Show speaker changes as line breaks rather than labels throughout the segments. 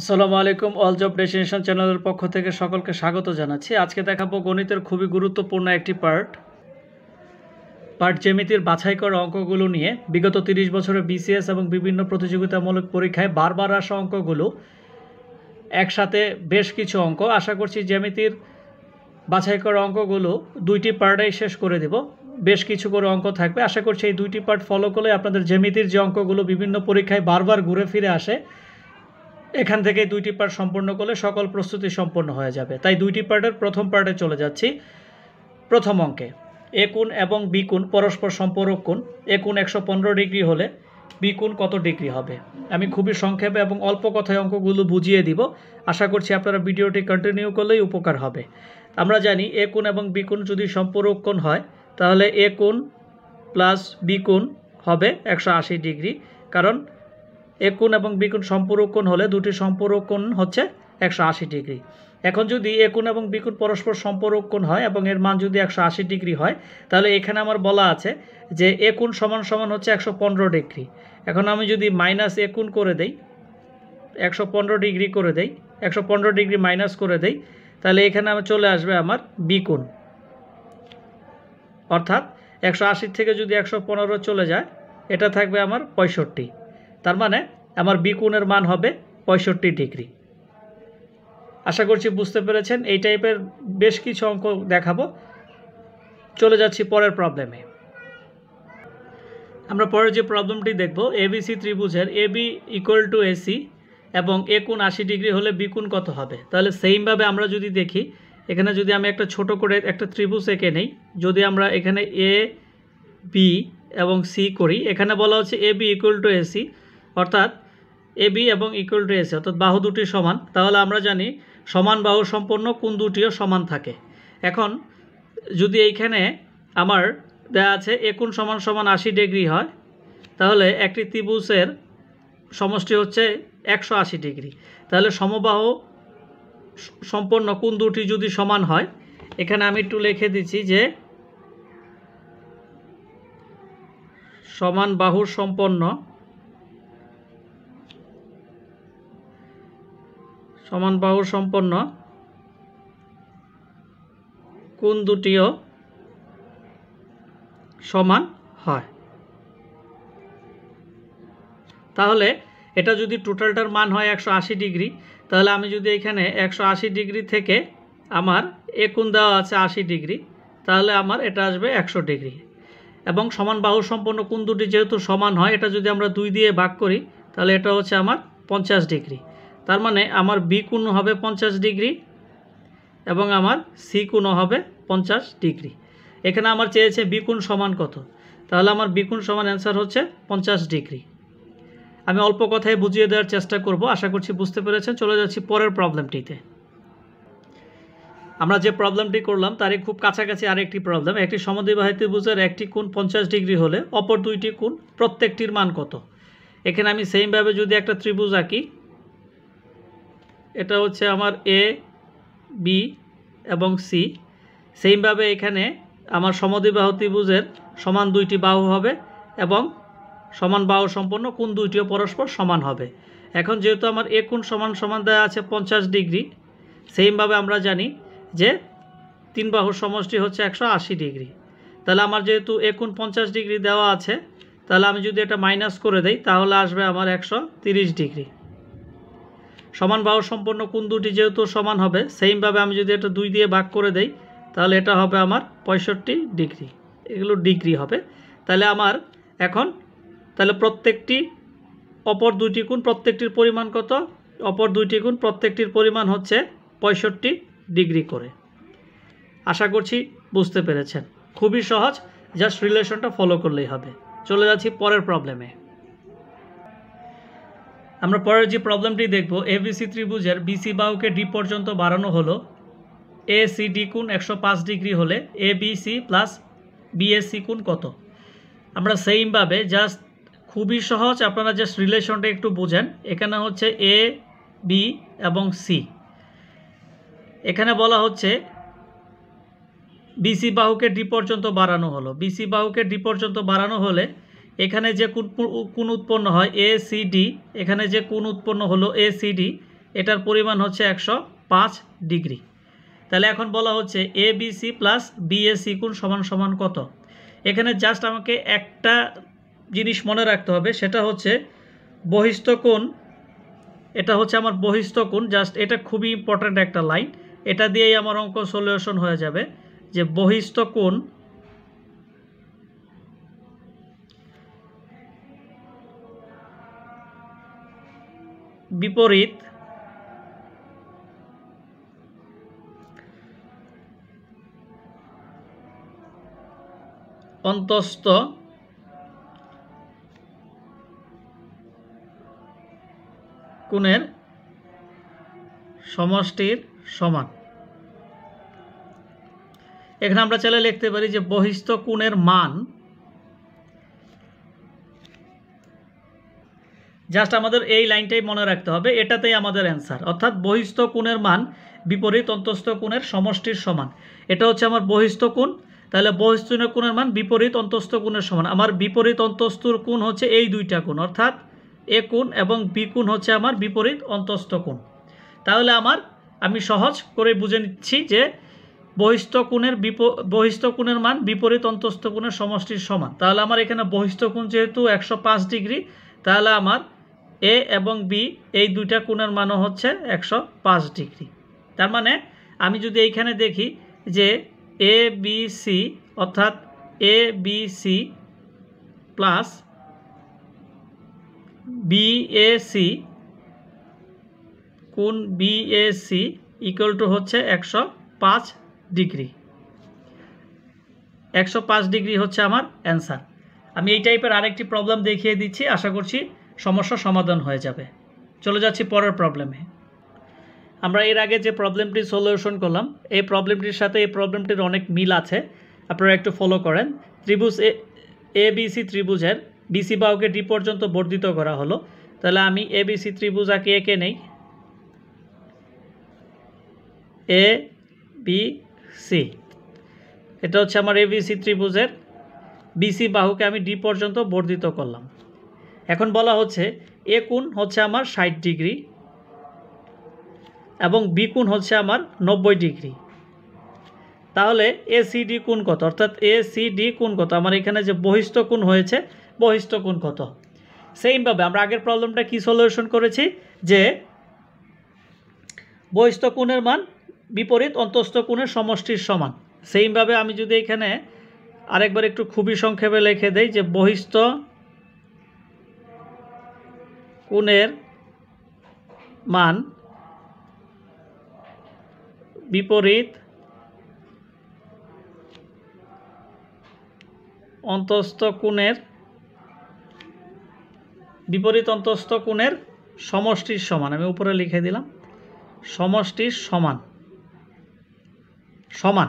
আসসালামু আলাইকুম all job ডেসিনেশন চ্যানেলের পক্ষ থেকে সকলকে স্বাগত জানাচ্ছি আজকে দেখাবো গণিতের খুবই গুরুত্বপূর্ণ একটি পার্ট পার্ট জ্যামিতির বাছাই করা অঙ্কগুলো নিয়ে বিগত ৩০ বছরে বিসিএস এবং বিভিন্ন প্রতিযোগিতামূলক পরীক্ষায় বারবার আসা অঙ্কগুলো একসাথে বেশ কিছু অঙ্ক আশা করছি জ্যামিতির বাছাই করা অঙ্কগুলো দুইটি পার্টেই শেষ করে দেব বেশ কিছু করে অঙ্ক থাকবে আশা করছি এই দুইটি পার্ট ফলো করলে আপনাদের জ্যামিতির যে অঙ্কগুলো বিভিন্ন পরীক্ষায় বারবার ঘুরে ফিরে আসে এখান থেকে দুইটি পার্ট সম্পূর্ণ করলে সকল প্রস্তুতি সম্পূর্ণ হয়ে যাবে তাই দুইটি পার্টের প্রথম পার্টে চলে যাচ্ছি প্রথম অঙ্কে এ কোণ এবং বি কোণ পরস্পর সম্পর্ক কোণ এ কোণ একশো পনেরো ডিগ্রি হলে বি কোণ কত ডিগ্রি হবে আমি খুবই সংক্ষেপে এবং অল্প কথায় অঙ্কগুলো বুঝিয়ে দিব আশা করছি আপনারা ভিডিওটি কন্টিনিউ করলেই উপকার হবে আমরা জানি এ কোণ এবং বি কোণ যদি সম্পর্ক কোণ হয় তাহলে এ কোণ প্লাস বি কোণ হবে একশো ডিগ্রি কারণ এ কোণ এবং বিকোণ সম্পূরক কোণ হলে দুটি সম্পূরক কোণ হচ্ছে একশো আশি ডিগ্রি এখন যদি এ কোণ এবং বিকুণ পরস্পর সম্পূরক কোণ হয় এবং এর মান যদি একশো আশি ডিগ্রি হয় তাহলে এখানে আমার বলা আছে যে এ কোণ সমান সমান হচ্ছে একশো পনেরো ডিগ্রি এখন আমি যদি মাইনাস এ কোণ করে দেই একশো পনেরো ডিগ্রি করে দেই একশো পনেরো ডিগ্রি মাইনাস করে দেই তাহলে এখানে আমার চলে আসবে আমার বিকোণ অর্থাৎ একশো আশির থেকে যদি একশো পনেরো চলে যায় এটা থাকবে আমার পঁয়ষট্টি তার মানে আমার বিকুণের মান হবে পঁয়ষট্টি ডিগ্রি আশা করছি বুঝতে পেরেছেন এই টাইপের বেশ কিছু অঙ্ক দেখাবো চলে যাচ্ছি পরের প্রবলেমে আমরা পরের যে প্রবলেমটি দেখব এবিসি ত্রিভুজের এবি ইকুয়াল টু এসি এবং এ কোণ আশি ডিগ্রি হলে বি কত হবে তাহলে সেইমভাবে আমরা যদি দেখি এখানে যদি আমি একটা ছোট করে একটা ত্রিভুজ এঁকে নেই যদি আমরা এখানে এ বি এবং সি করি এখানে বলা হচ্ছে A B equal to A C অর্থাৎ এ বি এবং ইকুয়াল টু এসি অর্থাৎ বাহু দুটি সমান তাহলে আমরা জানি সমান বাহু সম্পন্ন কোন দুটিও সমান থাকে এখন যদি এইখানে আমার দেয়া আছে একুণ সমান সমান আশি ডিগ্রি হয় তাহলে একটি ত্রিভুজের সমষ্টি হচ্ছে একশো আশি ডিগ্রি তাহলে সমবাহ সম্পন্ন কোন দুটি যদি সমান হয় এখানে আমি একটু লিখে দিচ্ছি যে সমান বাহু সম্পন্ন সমান বাহুর সম্পন্ন কোন দুটিও সমান হয় তাহলে এটা যদি টোটালটার মান হয় একশো ডিগ্রি তাহলে আমি যদি এখানে একশো ডিগ্রি থেকে আমার একুণ দেওয়া আছে আশি ডিগ্রি তাহলে আমার এটা আসবে একশো ডিগ্রি এবং সমান বাহু সম্পন্ন কোন দুটি যেহেতু সমান হয় এটা যদি আমরা দুই দিয়ে ভাগ করি তাহলে এটা হচ্ছে আমার পঞ্চাশ ডিগ্রি তার মানে আমার বি কোণ হবে পঞ্চাশ ডিগ্রি এবং আমার সি কোণ হবে পঞ্চাশ ডিগ্রি এখানে আমার চেয়েছে বি কোণ সমান কত তাহলে আমার বি কোণ সমান অ্যান্সার হচ্ছে পঞ্চাশ ডিগ্রি আমি অল্প কথায় বুঝিয়ে দেওয়ার চেষ্টা করব আশা করছি বুঝতে পেরেছেন চলে যাচ্ছি পরের প্রবলেমটিতে আমরা যে প্রবলেমটি করলাম তারই খুব কাছাকাছি আরেকটি প্রবলেম একটি সমদ্বিবাহী ত্রিভুজের একটি কোণ পঞ্চাশ ডিগ্রি হলে অপর দুইটি কোণ প্রত্যেকটির মান কত এখানে আমি সেইমভাবে যদি একটা ত্রিভুজ আঁকি এটা হচ্ছে আমার এ বি এবং সি সেইভাবে এখানে আমার সমদ্বিবাহু ত্রিভুজের সমান দুইটি বাহু হবে এবং সমান বাহু সম্পন্ন কোন দুইটিও পরস্পর সমান হবে এখন যেহেতু আমার এ কোন সমান সমান দেওয়া আছে পঞ্চাশ ডিগ্রি সেইভাবে আমরা জানি যে তিন বাহুর সমষ্টি হচ্ছে একশো আশি ডিগ্রি তাহলে আমার যেহেতু এ কোন পঞ্চাশ ডিগ্রি দেওয়া আছে তাহলে আমি যদি এটা মাইনাস করে দেই তাহলে আসবে আমার একশো তিরিশ ডিগ্রি সমান বাহু সম্পন্ন কোন দুটি যেহেতু সমান হবে সেইমভাবে আমি যদি এটা দুই দিয়ে ভাগ করে দেই তাহলে এটা হবে আমার পঁয়ষট্টি ডিগ্রি এগুলো ডিগ্রি হবে তাহলে আমার এখন তাহলে প্রত্যেকটি অপর দুইটি গুণ প্রত্যেকটির পরিমাণ কত অপর দুইটি গুণ প্রত্যেকটির পরিমাণ হচ্ছে পঁয়ষট্টি ডিগ্রি করে আশা করছি বুঝতে পেরেছেন খুবই সহজ জাস্ট রিলেশনটা ফলো করলেই হবে চলে যাচ্ছি পরের প্রবলেমে আমরা পরের যে প্রবলেমটি দেখব এবিসি ত্রিভুজের বিসি বাহুকে ডি পর্যন্ত বাড়ানো হলো এ সি ডি কোণ একশো পাঁচ ডিগ্রি হলে এ বিসি প্লাস বিএসি কোণ কত আমরা সেইমভাবে জাস্ট খুবই সহজ আপনারা জাস্ট রিলেশনটা একটু বোঝেন এখানে হচ্ছে এ বি এবং সি এখানে বলা হচ্ছে বিসি বাহুকে ডি পর্যন্ত বাড়ানো হলো বিসি বাহুকে ডি পর্যন্ত বাড়ানো হলে এখানে যে কোন উৎপন্ন হয় এ সি ডি এখানে যে কোন উৎপন্ন হলো এ সি ডি এটার পরিমাণ হচ্ছে একশো পাঁচ ডিগ্রি তাহলে এখন বলা হচ্ছে A B C plus B A C কোন সমান সমান কত এখানে জাস্ট আমাকে একটা জিনিস মনে রাখতে হবে সেটা হচ্ছে বহিস্থ কোণ এটা হচ্ছে আমার বহিস্থ কোণ জাস্ট এটা খুবই ইম্পর্ট্যান্ট একটা লাইন এটা দিয়েই আমার অঙ্ক সলিউশন হয়ে যাবে যে বহিস্থ কোণ বিপরীত অন্তস্থ কোণের সমষ্টির সমান এখানে আমরা চাইলে লিখতে পারি যে বহিস্থ কোণের মান জাস্ট আমাদের এই লাইনটাই মনে রাখতে হবে এটাতেই আমাদের অ্যান্সার অর্থাৎ বহিস্থ কোণের মান বিপরীত অন্তস্থ কোণের সমষ্টির সমান এটা হচ্ছে আমার বহিস্থ কোণ তাহলে বহিস্থ কোণের মান বিপরীত অন্তস্থ কোণের সমান আমার বিপরীত অন্তস্থর কোণ হচ্ছে এই দুইটা কোণ অর্থাৎ এ কোণ এবং বি কোণ হচ্ছে আমার বিপরীত অন্তস্থ কোণ তাহলে আমার আমি সহজ করে বুঝে নিচ্ছি যে বহিস্থ কোণের বিপ বহিস্থ কোণের মান বিপরীত অন্তস্থ কোণের সমষ্টির সমান তাহলে আমার এখানে বহিস্থ কোণ যেহেতু একশো ডিগ্রি তাহলে আমার এ এবং বি এই দুইটা কোণের মানও হচ্ছে একশো ডিগ্রি তার মানে আমি যদি এইখানে দেখি যে এ বি সি অর্থাৎ A B C plus B A C কোন বি বিএসি ইকুয়াল টু হচ্ছে একশো পাঁচ ডিগ্রি একশো পাঁচ ডিগ্রি হচ্ছে আমার অ্যান্সার আমি এই টাইপের আরেকটি প্রবলেম দেখিয়ে দিচ্ছি আশা করছি সমস্যা সমাধান হয়ে যাবে চলে যাচ্ছি পরের প্রবলেমে আমরা এর আগে যে প্রবলেমটি সলিউশন করলাম এই প্রবলেমটির সাথে এই প্রবলেমটির অনেক মিল আছে আপনারা একটু ফলো করেন ত্রিভুজ এ এ বিসি ত্রিভুজের বিসি বাহুকে ডি পর্যন্ত বর্ধিত করা হলো তাহলে আমি এ বিসি ত্রিভুজ আঁকে এঁকে নেই এ বি সি এটা হচ্ছে আমার এ সি ত্রিভুজের বিসি বাহুকে আমি ডি পর্যন্ত বর্ধিত করলাম এখন বলা হচ্ছে এ কোণ হচ্ছে আমার ষাট ডিগ্রি এবং বি কোণ হচ্ছে আমার নব্বই ডিগ্রি তাহলে এ সি ডি কোণ কত অর্থাৎ এ সি ডি কোণ কত আমার এখানে যে বহিষ্ঠ কোণ হয়েছে বহিষ্ঠ কোণ কত সেইমভাবে আমরা আগের প্রবলেমটা কি সলিউশন করেছি যে বহিষ্ঠ কোণের মান বিপরীত অন্তস্থ কোণের সমষ্টির সমান সেইমভাবে আমি যদি এখানে আরেকবার একটু খুবই সংক্ষেপে লিখে দেই যে বহিষ্ঠ কোণের মান বিপরীত অন্তস্থ কোণের বিপরীত অন্তস্থ কোণের সমষ্টির সমান আমি উপরে লিখে দিলাম সমষ্টির সমান সমান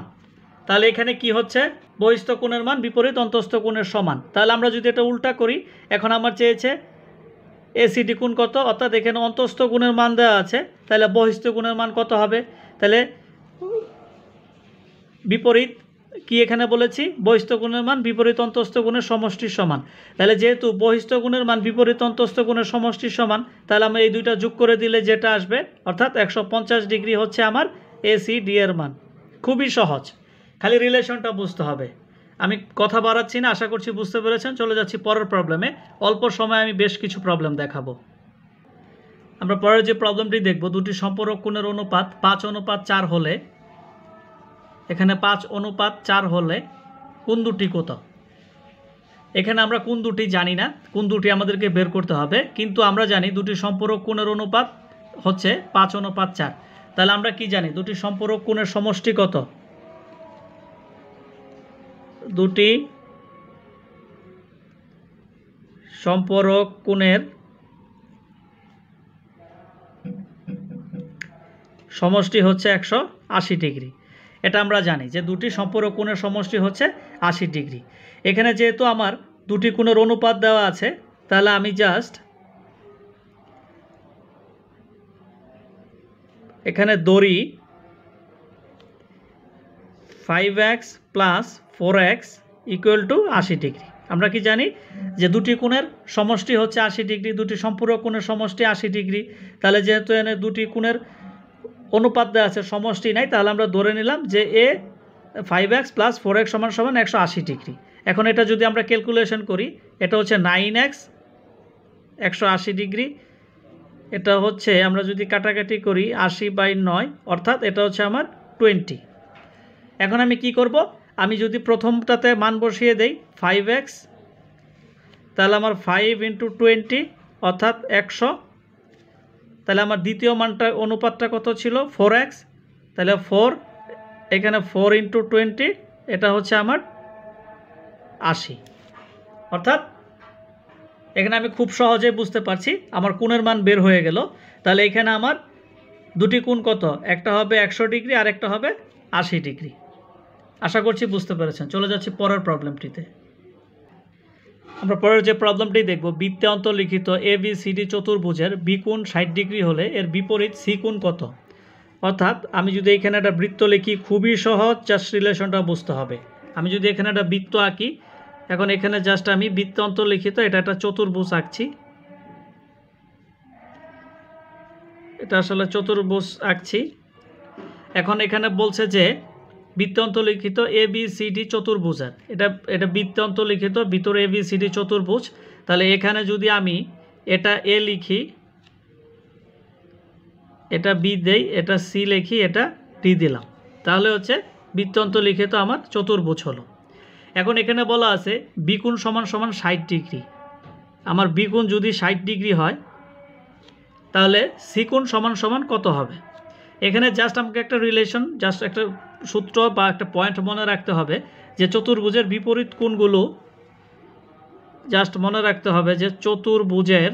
তাহলে এখানে কি হচ্ছে বহিস্থ কোণের মান বিপরীত অন্তস্থ কোণের সমান তাহলে আমরা যদি এটা উল্টা করি এখন আমার চেয়েছে এসিডি গুণ কত অর্থাৎ এখানে অন্তস্থ গুণের মান দেওয়া আছে তাহলে বহিষ্ঠ গুণের মান কত হবে তাহলে বিপরীত কি এখানে বলেছি বহিষ্ঠ গুণের মান বিপরীত অন্তস্থ গুণের সমষ্টির সমান তাহলে যেহেতু বহিষ্ঠ গুণের মান বিপরীত অন্তস্থ গুণের সমষ্টির সমান তাহলে আমরা এই দুইটা যোগ করে দিলে যেটা আসবে অর্থাৎ একশো ডিগ্রি হচ্ছে আমার এসি ডি এর মান খুবই সহজ খালি রিলেশনটা বুঝতে হবে আমি কথা বাড়াচ্ছি না আশা করছি বুঝতে পেরেছেন চলে যাচ্ছি পরের প্রবলেমে অল্প সময় আমি বেশ কিছু প্রবলেম দেখাবো আমরা পরের যে প্রবলেমটি দেখব দুটি সম্পর্ক কোণের অনুপাত পাঁচ অনুপাত চার হলে এখানে পাঁচ অনুপাত চার হলে কোন দুটি কত এখানে আমরা কোন দুটি জানি না কোন দুটি আমাদেরকে বের করতে হবে কিন্তু আমরা জানি দুটি সম্পর্ক কোণের অনুপাত হচ্ছে পাঁচ অনুপাত চার তাহলে আমরা কি জানি দুটি সম্পর্ক কোণের সমষ্টি কত দুটি সম্পর্ক কোণের সমষ্টি হচ্ছে একশো আশি ডিগ্রি এটা আমরা জানি যে দুটি সম্পর্ক কোণের সমষ্টি হচ্ছে আশি ডিগ্রি এখানে যেহেতু আমার দুটি কোণের অনুপাত দেওয়া আছে তাহলে আমি জাস্ট এখানে দড়ি five x plus four x equal to আশি ডিগ্রি আমরা কি জানি যে দুটি কোণের সমষ্টি হচ্ছে আশি ডিগ্রি দুটি সম্পূরক কোণের সমষ্টি আশি ডিগ্রি তাহলে যেহেতু এনে দুটি কোণের অনুপাত দেওয়া আছে সমষ্টি নাই তাহলে আমরা ধরে নিলাম যে A five x plus four x সমান সমান একশো আশি ডিগ্রি এখন এটা যদি আমরা ক্যালকুলেশন করি এটা হচ্ছে নাইন এক্স একশো আশি ডিগ্রি এটা হচ্ছে আমরা যদি কাটাকাটি করি আশি বাই নয় অর্থাৎ এটা হচ্ছে আমার টোয়েন্টি এখন আমি কি করব আমি যদি প্রথমটাতে মান বসিয়ে দেই ফাইভ এক্স তাহলে আমার ফাইভ ইন্টু টোয়েন্টি অর্থাৎ একশো তাহলে আমার দ্বিতীয় মানটা অনুপাতটা কত ছিল ফোর এক্স তাহলে ফোর এখানে ফোর ইন্টু টোয়েন্টি এটা হচ্ছে আমার আশি অর্থাৎ এখানে আমি খুব সহজে বুঝতে পারছি আমার কোণের মান বের হয়ে গেল তাহলে এখানে আমার দুটি কোণ কত একটা হবে একশো ডিগ্রি আর একটা হবে আশি ডিগ্রি আশা করছি বুঝতে পেরেছেন চলে যাচ্ছি পরের প্রবলেমটিতে আমরা পরের যে প্রবলেমটি দেখব বৃত্তে অন্তর্লিখিত এ বি সি ডি চতুর্ভুজের বিকুণ ষাট ডিগ্রি হলে এর বিপরীত সি কত অর্থাৎ আমি যদি এখানে একটা বৃত্ত লিখি খুবই সহজ জাস্ট রিলেশনটা বুঝতে হবে আমি যদি এখানে একটা বৃত্ত আঁকি এখন এখানে জাস্ট আমি বৃত্ত অন্তর্লিখিত এটা একটা চতুর্ভুজ আঁকছি এটা আসলে চতুর্ভুজ আঁকছি এখন এখানে বলছে যে লিখিত এ বি সি ডি চতুর্ভুজার এটা এটা লিখিত ভিতর এ বি সি ডি চতুর্ভুজ তাহলে এখানে যদি আমি এটা এ লিখি এটা বি দেই এটা সি লিখি এটা ডি দিলাম তাহলে হচ্ছে বৃত্তান্ত লিখিত আমার চতুর্ভুজ হলো এখন এখানে বলা আছে বিকুণ সমান সমান ষাট ডিগ্রি আমার বিকুণ যদি ষাট ডিগ্রি হয় তাহলে সিকুণ সমান সমান কত হবে এখানে জাস্ট আমাকে একটা রিলেশন জাস্ট একটা সূত্র বা একটা পয়েন্ট মনে রাখতে হবে যে চতুর্ভুজের বিপরীত কোণগুলো জাস্ট মনে রাখতে হবে যে চতুর্ভুজের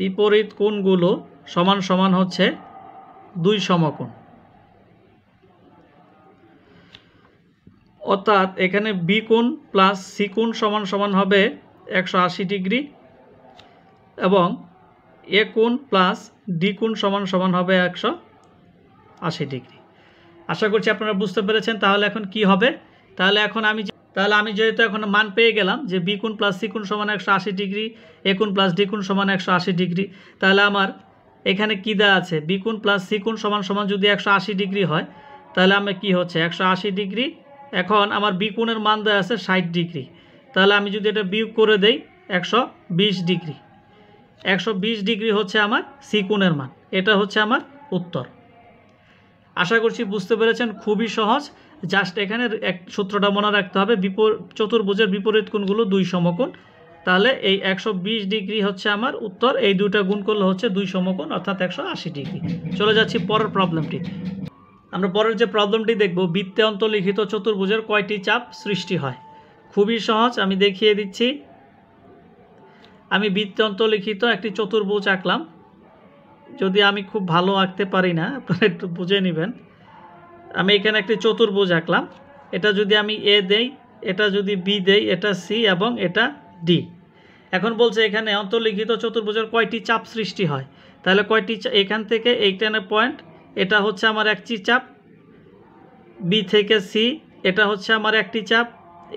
বিপরীত কোণগুলো সমান সমান হচ্ছে দুই সমকোণ অর্থাৎ এখানে বি কোণ প্লাস সি কোণ সমান সমান হবে একশো ডিগ্রি এবং এ কোণ প্লাস ডি কোণ সমান সমান হবে একশো আশি ডিগ্রি আশা করছি আপনারা বুঝতে পেরেছেন তাহলে এখন কি হবে তাহলে এখন আমি তাহলে আমি যেহেতু এখন মান পেয়ে গেলাম যে বি কোণ প্লাস সি কোণ সমান একশো আশি ডিগ্রি এ কোণ প্লাস ডি কোণ সমান একশো আশি ডিগ্রি তাহলে আমার এখানে কী দেওয়া আছে বি কোণ প্লাস সি কোণ সমান সমান যদি একশো আশি ডিগ্রি হয় তাহলে আমি কি হচ্ছে একশো আশি ডিগ্রি এখন আমার বি কোণের মান দেওয়া আছে ষাট ডিগ্রি তাহলে আমি যদি এটা বিয়োগ করে দেই একশো বিশ ডিগ্রি একশো ডিগ্রি হচ্ছে আমার সিকুনের মান এটা হচ্ছে আমার উত্তর আশা করছি বুঝতে পেরেছেন খুবই সহজ জাস্ট এখানে এক সূত্রটা মনে রাখতে হবে বিপর চতুর্ভুজের বিপরীত কোণগুলো দুই সমকোণ তাহলে এই একশো ডিগ্রি হচ্ছে আমার উত্তর এই দুইটা গুণ করলে হচ্ছে দুই সমকোণ অর্থাৎ একশো ডিগ্রি চলে যাচ্ছি পরের প্রবলেমটি আমরা পরের যে প্রবলেমটি দেখব বৃত্তে অন্তর্লিখিত চতুর্ভুজের কয়টি চাপ সৃষ্টি হয় খুবই সহজ আমি দেখিয়ে দিচ্ছি আমি বৃত্তন্ত লিখিত একটি চতুর্ভুজ আঁকলাম যদি আমি খুব ভালো আঁকতে পারি না আপনারা একটু বুঝে নেবেন আমি এখানে একটি চতুর্ভুজ আঁকলাম এটা যদি আমি এ দেই এটা যদি বি দেই এটা সি এবং এটা ডি এখন বলছে এখানে অন্তর্লিখিত চতুর্ভুজের কয়টি চাপ সৃষ্টি হয় তাহলে কয়টি এখান থেকে এইখানে পয়েন্ট এটা হচ্ছে আমার একটি চাপ বি থেকে সি এটা হচ্ছে আমার একটি চাপ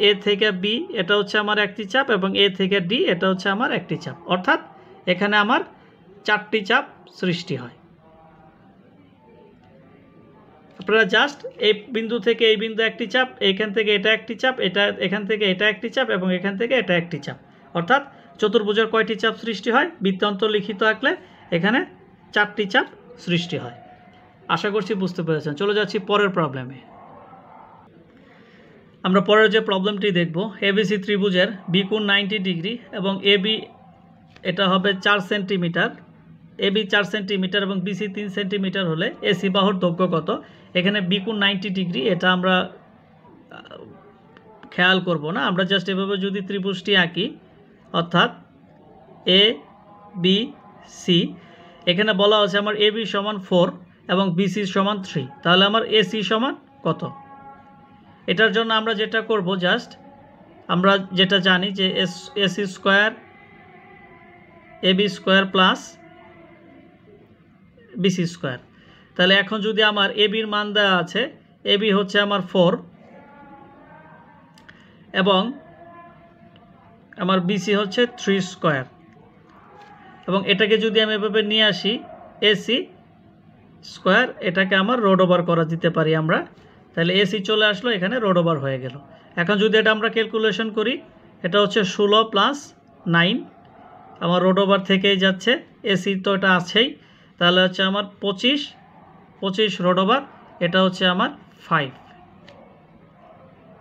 এ থেকে বি এটা হচ্ছে আমার একটি চাপ এবং এ থেকে ডি এটা হচ্ছে আমার একটি চাপ অর্থাৎ এখানে আমার চারটি চাপ সৃষ্টি হয় আপনারা জাস্ট এই বিন্দু থেকে এই বিন্দু একটি চাপ এখান থেকে এটা একটি চাপ এটা এখান থেকে এটা একটি চাপ এবং এখান থেকে এটা একটি চাপ অর্থাৎ চতুর্ভুজের কয়টি চাপ সৃষ্টি হয় বৃত্তান্ত লিখিত আঁকলে এখানে চারটি চাপ সৃষ্টি হয় আশা করছি বুঝতে পেরেছেন চলে যাচ্ছি পরের প্রবলেমে আমরা পরের যে প্রবলেমটি দেখব এবিসি ত্রিভুজের বিকুণ নাইনটি ডিগ্রি এবং এবি এটা হবে চার সেন্টিমিটার এবি চার সেন্টিমিটার এবং বিসি তিন সেন্টিমিটার হলে এসি বাহুর দক্ষ কত এখানে বিকুণ নাইনটি ডিগ্রি এটা আমরা খেয়াল করব না আমরা জাস্ট এভাবে যদি ত্রিভুজটি আঁকি অর্থাৎ এ বি সি এখানে বলা হচ্ছে আমার এ বি সমান ফোর এবং বিসি সমান থ্রি তাহলে আমার এসি সমান কত এটার জন্য আমরা যেটা করব জাস্ট আমরা যেটা জানি যে S S square A B square plus B C square তাহলে এখন যদি আমার এ বির মান দেওয়া আছে এ বি হচ্ছে আমার ফোর এবং আমার বিসি হচ্ছে থ্রি স্কোয়ার এবং এটাকে যদি আমি এভাবে নিয়ে আসি এসি স্কোয়ার এটাকে আমার রোড ওভার করা দিতে পারি আমরা তাহলে এসি চলে আসলো এখানে রোড ওভার হয়ে গেল এখন যদি এটা আমরা ক্যালকুলেশন করি এটা হচ্ছে ষোলো প্লাস নাইন আমার রোড ওভার থেকেই যাচ্ছে এসি তো এটা আছেই তাহলে হচ্ছে আমার পঁচিশ পঁচিশ রোড ওভার এটা হচ্ছে আমার ফাইভ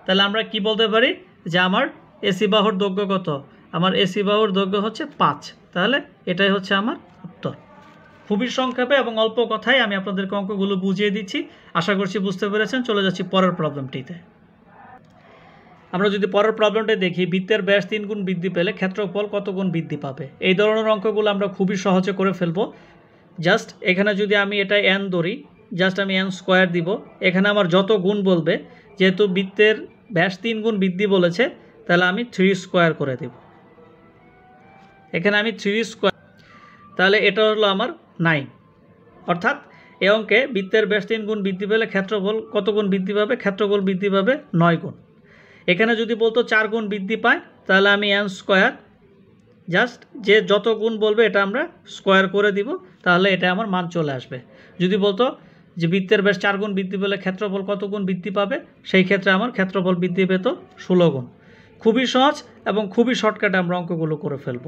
তাহলে আমরা কি বলতে পারি যে আমার এসি বাহুর দৈর্ঘ্য কত আমার এসি বাহুর দৈর্ঘ্য হচ্ছে পাঁচ তাহলে এটাই হচ্ছে আমার খুবই সংক্ষেপে এবং অল্প কথায় আমি আপনাদেরকে অঙ্কগুলো বুঝিয়ে দিচ্ছি আশা করছি বুঝতে পেরেছেন চলে যাচ্ছি পরের প্রবলেমটিতে আমরা যদি পরের প্রবলেমটা দেখি বৃত্তের ব্যাস তিন গুণ বৃদ্ধি পেলে ক্ষেত্রফল কত গুণ বৃদ্ধি পাবে এই ধরনের অঙ্কগুলো আমরা খুবই সহজে করে ফেলবো জাস্ট এখানে যদি আমি এটা এন ধরি জাস্ট আমি এন স্কোয়ার দিব এখানে আমার যত গুণ বলবে যেহেতু বৃত্তের ব্যাস তিন গুণ বৃদ্ধি বলেছে তাহলে আমি থ্রি স্কোয়ার করে দেব এখানে আমি থ্রি স্কোয়ার তাহলে এটা হলো আমার নাইন অর্থাৎ এ অঙ্কে বৃত্তের ব্যাস তিন গুণ বৃদ্ধি পেলে ক্ষেত্রফল কত গুণ বৃদ্ধি পাবে ক্ষেত্রফল বৃদ্ধি পাবে নয় গুণ এখানে যদি বলতো চার গুণ বৃদ্ধি পায় তাহলে আমি এন স্কোয়ার জাস্ট যে যত গুণ বলবে এটা আমরা স্কোয়ার করে দিব তাহলে এটা আমার মান চলে আসবে যদি বলতো যে বৃত্তের বেশ চার গুণ বৃদ্ধি পেলে ক্ষেত্রফল কত গুণ বৃদ্ধি পাবে সেই ক্ষেত্রে আমার ক্ষেত্রফল বৃদ্ধি পেত ষোলো গুণ খুবই সহজ এবং খুবই শর্টকাটে আমরা অঙ্কগুলো করে ফেলব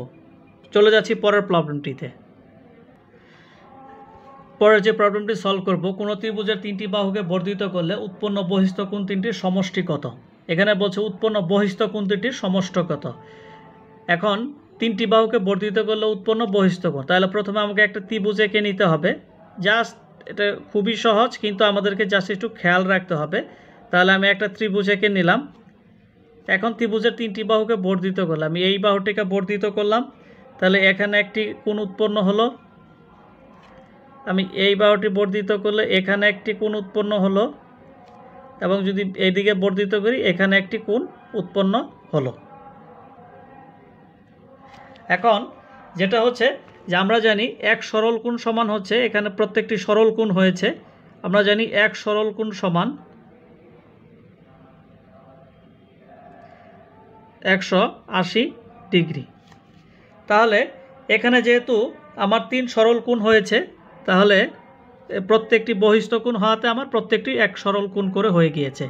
চলে যাচ্ছি পরের প্রবলেমটিতে পরে যে প্রবলেমটি সলভ করব কোনো ত্রিভুজের তিনটি বাহুকে বর্ধিত করলে উৎপন্ন বহিষ্ঠ কোন তিনটির সমষ্টি কত এখানে বলছে উৎপন্ন বহিষ্ঠ কোন তিনটির সমষ্ট কত এখন তিনটি বাহুকে বর্ধিত করলে উৎপন্ন বহিষ্ঠ কোণ তাহলে প্রথমে আমাকে একটা ত্রিভুজ এঁকে নিতে হবে জাস্ট এটা খুবই সহজ কিন্তু আমাদেরকে জাস্ট একটু খেয়াল রাখতে হবে তাহলে আমি একটা ত্রিভুজ এঁকে নিলাম এখন ত্রিভুজের তিনটি বাহুকে বর্ধিত করলাম এই বাহুটিকে বর্ধিত করলাম তাহলে এখানে একটি কোণ উৎপন্ন হলো আমি এই বারোটি বর্ধিত করলে এখানে একটি কোণ উৎপন্ন হলো এবং যদি এইদিকে বর্ধিত করি এখানে একটি কোণ উৎপন্ন হলো এখন যেটা হচ্ছে যে আমরা জানি এক সরল কোণ সমান হচ্ছে এখানে প্রত্যেকটি সরল কোণ হয়েছে আমরা জানি এক সরল কোণ সমান একশো আশি ডিগ্রি তাহলে এখানে যেহেতু আমার তিন সরল কোণ হয়েছে তাহলে প্রত্যেকটি বহিষ্ঠ কোণ হওয়াতে আমার প্রত্যেকটি এক সরল কোণ করে হয়ে গিয়েছে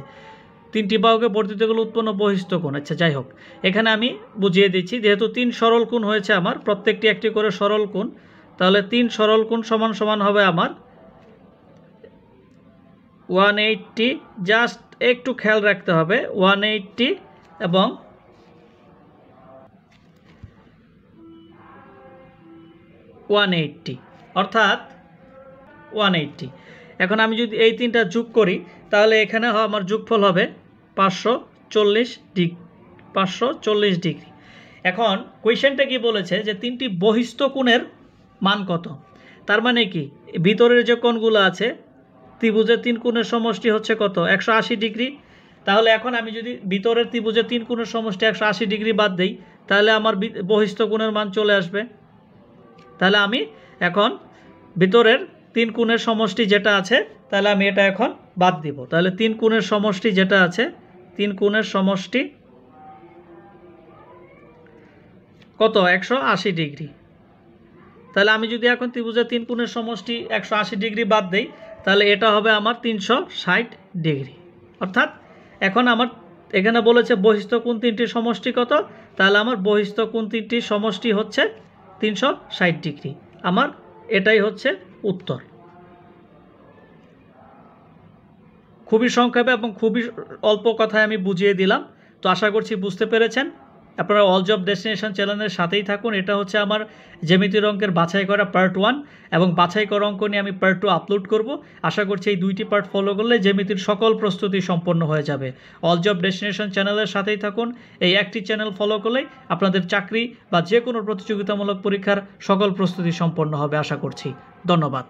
তিনটি বাহুকে বর্ধিত করলে উৎপন্ন বহিষ্ঠ কোণ আচ্ছা যাই হোক এখানে আমি বুঝিয়ে দিচ্ছি যেহেতু তিন সরল কোণ হয়েছে আমার প্রত্যেকটি একটি করে সরল কোণ তাহলে তিন সরল কোণ সমান সমান হবে আমার ওয়ান এইটটি জাস্ট একটু খেয়াল রাখতে হবে ওয়ান এইটটি এবং ওয়ান এইটটি অর্থাৎ ওয়ান এইট্টি এখন আমি যদি এই তিনটা যোগ করি তাহলে এখানে আমার যোগফল হবে পাঁচশো চল্লিশ ডিগ্রি পাঁচশো চল্লিশ ডিগ্রি এখন কোয়েশ্চেনটা কি বলেছে যে তিনটি বহিস্থ কোণের মান কত তার মানে কি ভিতরের যে কোণগুলো আছে ত্রিভুজের তিন কোণের সমষ্টি হচ্ছে কত একশো আশি ডিগ্রি তাহলে এখন আমি যদি ভিতরের ত্রিভুজের তিন কোণের সমষ্টি একশো আশি ডিগ্রি বাদ দেই তাহলে আমার বহিস্থ কোণের মান চলে আসবে তাহলে আমি এখন ভিতরের তিন কোণের সমষ্টি যেটা আছে তাহলে আমি এটা এখন বাদ দিব তাহলে তিন কোণের সমষ্টি যেটা আছে তিন কোণের সমষ্টি কত একশো আশি ডিগ্রি তাহলে আমি যদি এখন ত্রিভুজের তিন কোণের সমষ্টি একশো আশি ডিগ্রি বাদ দেই তাহলে এটা হবে আমার তিনশো ষাট ডিগ্রি অর্থাৎ এখন আমার এখানে বলেছে বহিস্থ কোণ তিনটির সমষ্টি কত তাহলে আমার বহিস্থ কোণ তিনটির সমষ্টি হচ্ছে তিনশো ষাট ডিগ্রি আমার এটাই হচ্ছে উত্তর খুবই সংক্ষেপে এবং খুবই অল্প কথায় আমি বুঝিয়ে দিলাম তো আশা করছি বুঝতে পেরেছেন আপনারা অল জব ডেস্টিনেশন চ্যানেলের সাথেই থাকুন এটা হচ্ছে আমার জ্যামিতির অঙ্কের বাছাই করা পার্ট ওয়ান এবং বাছাই করা অঙ্ক নিয়ে আমি পার্ট টু আপলোড করব আশা করছি এই দুইটি পার্ট ফলো করলে জ্যামিতির সকল প্রস্তুতি সম্পন্ন হয়ে যাবে অল জব ডেস্টিনেশন চ্যানেলের সাথেই থাকুন এই একটি চ্যানেল ফলো করলে আপনাদের চাকরি বা যে কোনো প্রতিযোগিতামূলক পরীক্ষার সকল প্রস্তুতি সম্পন্ন হবে আশা করছি ধন্যবাদ